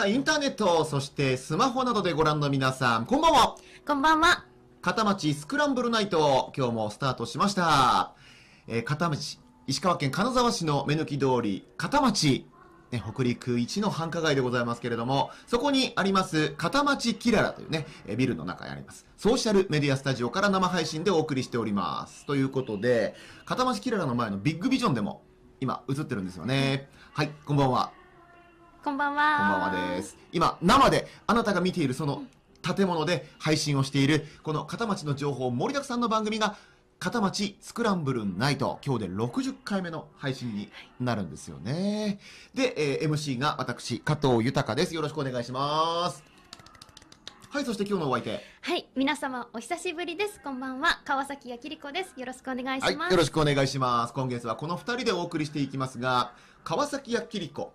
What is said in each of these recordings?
さあ、インターネット、そしてスマホなどでご覧の皆さん、こんばんは。こんばんは。片町スクランブルナイト、今日もスタートしました。えー、片町、石川県金沢市の目抜き通り、片町、ね、北陸一の繁華街でございますけれども、そこにあります、片町キララというね、えビルの中にあります。ソーシャルメディアスタジオから生配信でお送りしております。ということで、片町キララの前のビッグビジョンでも、今映ってるんですよね。はい、こんばんは。こんばんは。こんばんはです。今、生で、あなたが見ているその建物で配信をしている、この片町の情報盛りだくさんの番組が、片町スクランブルナイト、今日で60回目の配信になるんですよね。で、えー、MC が私、加藤豊です。よろしくお願いします。はい、そして今日のお相手。はい、皆様お久しぶりです。こんばんは、川崎きりこです。よろしくお願いします。はい、よろしくお願いします。今月はこの二人でお送りしていきますが、川崎きりこ、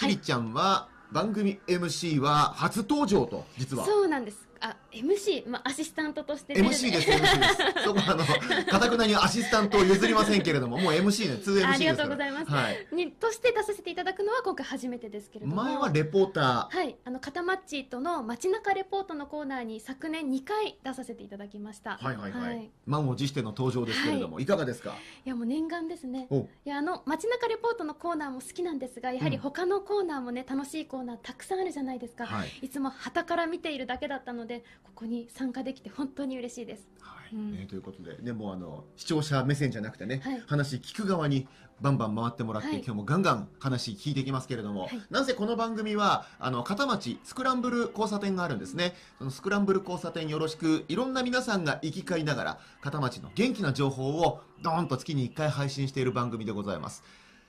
きりちゃんは番組 MC は初登場と実はそうなんですあ、MC、まあ、アシスタントとして、ね、MC です、MC です。そこあの、かたくなにアシスタントを譲りませんけれども、もう MC ね、2MC ですありがとうございます。はい。に、として出させていただくのは今回初めてですけれども。前はレポーター。はい。あの、カタマッチとの街中レポートのコーナーに昨年2回出させていただきました。はいはいはい。はい、満を持しての登場ですけれども、はい、いかがですかいや、もう念願ですね。いや、あの、街中レポートのコーナーも好きなんですが、やはり他のコーナーもね、楽しいコーナーたくさんあるじゃないですか。はい、いつも旗から見ているだけだったので、でここに参加できて本当に嬉しいです。はいうん、ということででもあの視聴者目線じゃなくてね、はい、話聞く側にバンバン回ってもらって、はい、今日もガンガン話聞いていきますけれども、はい、なんせこの番組はあの片町スクランブル交差点があるんですねそのスクランブル交差点よろしくいろんな皆さんが行き交いながら片町の元気な情報をドーンと月に1回配信している番組でございます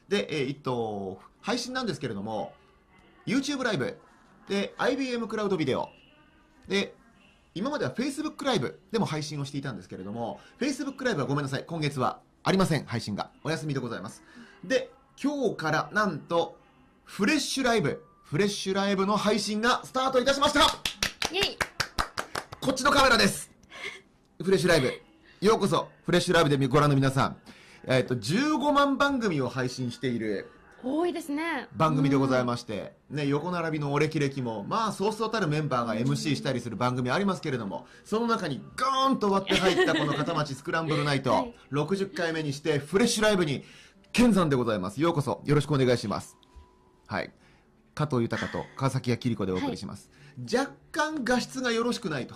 で、えー、っと配信なんですけれども YouTube ライブで IBM クラウドビデオで、今までは Facebook ライブでも配信をしていたんですけれども、Facebook ライブはごめんなさい、今月はありません、配信が。お休みでございます。で、今日からなんと、フレッシュライブ、フレッシュライブの配信がスタートいたしましたイェイこっちのカメラですフレッシュライブ、ようこそ、フレッシュライブでご覧の皆さん、えっ、ー、と、15万番組を配信している、多いですね番組でございまして、ね、横並びのお歴々もまあそうそうたるメンバーが MC したりする番組ありますけれどもその中にガーンと割って入った この片町スクランブルナイト、はい、60回目にしてフレッシュライブに剣山でございますようこそよろしくお願いしますはい加藤豊と川崎谷桐子でお送りします、はい若干画質がよろしくないと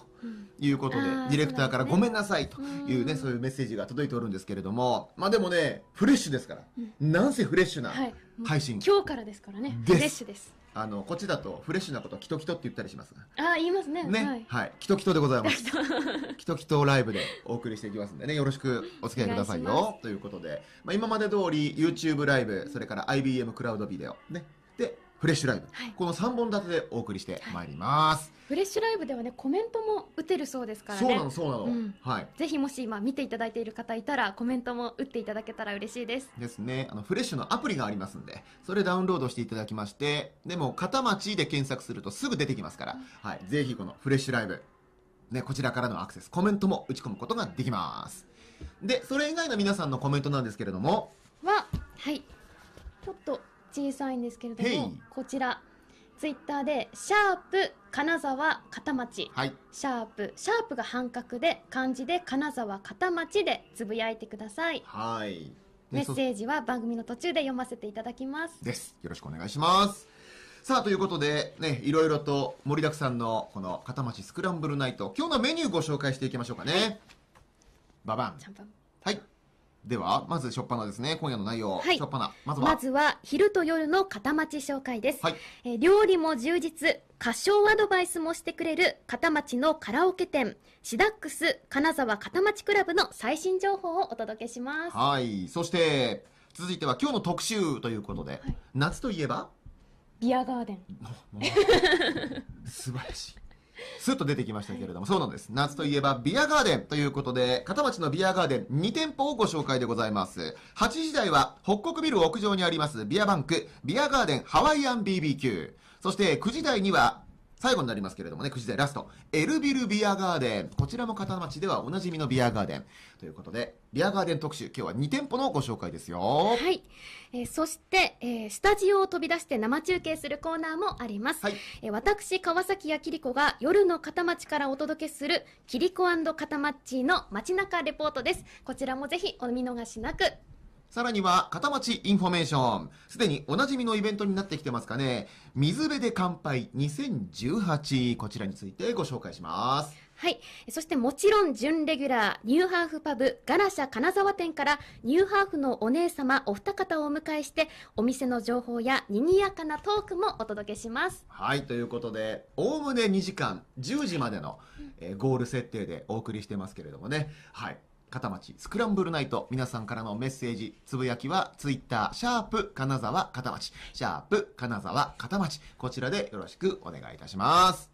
いうことで、ディレクターからごめんなさいというね、そういうメッセージが届いておるんですけれども、まあでもね、フレッシュですから、なんせフレッシュな配信。今日からですからね、フレッシュです。あの、こっちだとフレッシュなことキトキトって言ったりしますが。あ、言いますね。ね。はい。キトキトでございます。キトキトライブでお送りしていきますんでね、よろしくお付き合いくださいよ。ということで、まあ今まで通り YouTube ライブ、それから IBM クラウドビデオ、ね。フレッシュライブ、はい、この3本立てでお送りしてまいります、はい、フレッシュライブではねコメントも打てるそうですからねそうなのそうなの、うん、はい、ぜひもし今見ていただいている方いたらコメントも打っていただけたら嬉しいですですねあのフレッシュのアプリがありますんでそれダウンロードしていただきましてでも片町で検索するとすぐ出てきますから、うん、はい、ぜひこのフレッシュライブね、こちらからのアクセスコメントも打ち込むことができますでそれ以外の皆さんのコメントなんですけれどもははいちょっと小さいんですけれども、こちら、ツイッターで、シャープ、金沢、片町、はい、シャープ、シャープが半角で、漢字で金沢、片町でつぶやいてください。はい。メッセージは番組の途中で読ませていただきます。です。よろしくお願いします。さあ、ということで、ね、いろいろと盛りだくさんの、この、片町スクランブルナイト、今日のメニューご紹介していきましょうかね。はい、ババン。はい。ではまず初っ端ですね今夜の内容、はい、初っ端まずはまずは昼と夜の片町紹介です、はい、え料理も充実歌唱アドバイスもしてくれる片町のカラオケ店シダックス金沢片町クラブの最新情報をお届けしますはいそして続いては今日の特集ということで、はい、夏といえばビアガーデン 素晴らしいスッと出てきましたけれども、そうなんです。夏といえばビアガーデンということで、片町のビアガーデン2店舗をご紹介でございます。8時台は北国ビル屋上にありますビアバンク、ビアガーデンハワイアン BBQ。そして9時台には最後になりますけれどもね、9時台ラスト。エルビルビアガーデン。こちらも片町ではおなじみのビアガーデン。ということで、ビアガーデン特集、今日は2店舗のご紹介ですよ。はい。えー、そして、えー、スタジオを飛び出して生中継するコーナーもあります。はい。えー、私、川崎やキリコが夜の片町からお届けする、キリコ片町の街中レポートです。こちらもぜひお見逃しなく。さらには、片町インフォメーション。すでにおなじみのイベントになってきてますかね。水辺で乾杯2018。こちらについてご紹介します。はい。そしてもちろん、準レギュラー、ニューハーフパブ、ガラシャ金沢店から、ニューハーフのお姉様、お二方をお迎えして、お店の情報や賑やかなトークもお届けします。はい。ということで、おおむね2時間、10時までの、えー、ゴール設定でお送りしてますけれどもね。はい。片町スクランブルナイト皆さんからのメッセージつぶやきはツイッターシャープ金沢片町シャープ金沢片町こちらでよろしくお願いいたします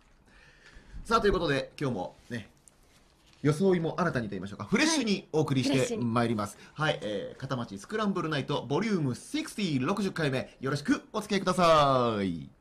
さあということで今日もね装いも新たにと言いましょうかフレッシュにお送りしてまいります、はい、はい、えー、片町スクランブルナイトボリューム6060回目よろしくお付き合いください